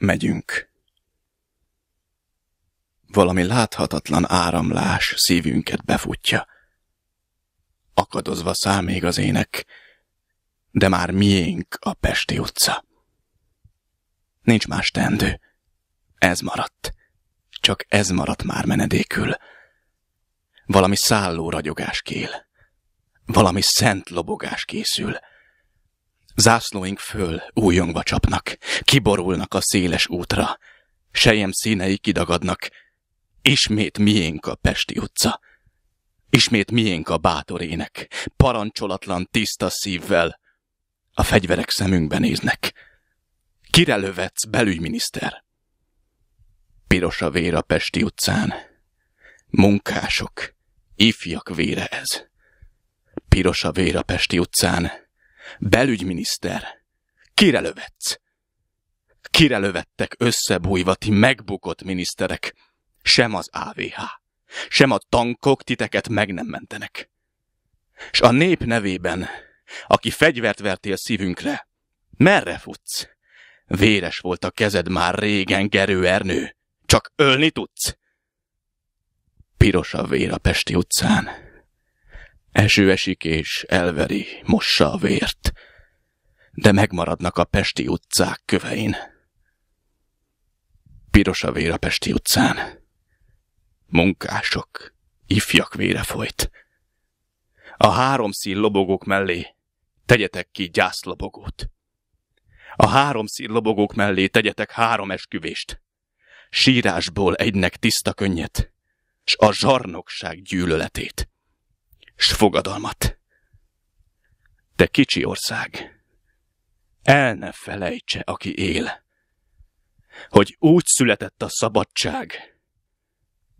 Megyünk. Valami láthatatlan áramlás szívünket befutja. Akadozva szám még az ének, de már miénk a Pesti utca. Nincs más tendő. Ez maradt. Csak ez maradt már menedékül. Valami szálló ragyogás kél. Valami szent lobogás készül. Zászlóink föl újongva csapnak, kiborulnak a széles útra. Sejem színei kidagadnak. Ismét miénk a Pesti utca. Ismét miénk a bátor ének, parancsolatlan tiszta szívvel. A fegyverek szemünkbe néznek. Kire lövetsz, belügyminiszter? Piros a vér a Pesti utcán. Munkások, ifjak vére ez. Piros a vér a Pesti utcán Belügyminiszter, kire lövetsz? Kire lövettek összebújva ti megbukott miniszterek? Sem az AVH, sem a tankok titeket meg nem mentenek. S a nép nevében, aki fegyvert vertél szívünkre, merre futsz? Véres volt a kezed már régen, Ernő. Csak ölni tudsz? Piros a vér a Pesti utcán. Eső esik és elveri, mossa a vért, de megmaradnak a Pesti utcák kövein. Piros a vér a Pesti utcán. Munkások, ifjak vére folyt. A szín lobogók mellé tegyetek ki gyászlobogót. A szín lobogók mellé tegyetek három esküvést. Sírásból egynek tiszta könnyet, s a zsarnokság gyűlöletét s fogadalmat. De kicsi ország, el ne felejtse, aki él, hogy úgy született a szabadság,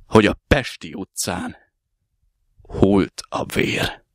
hogy a Pesti utcán hult a vér.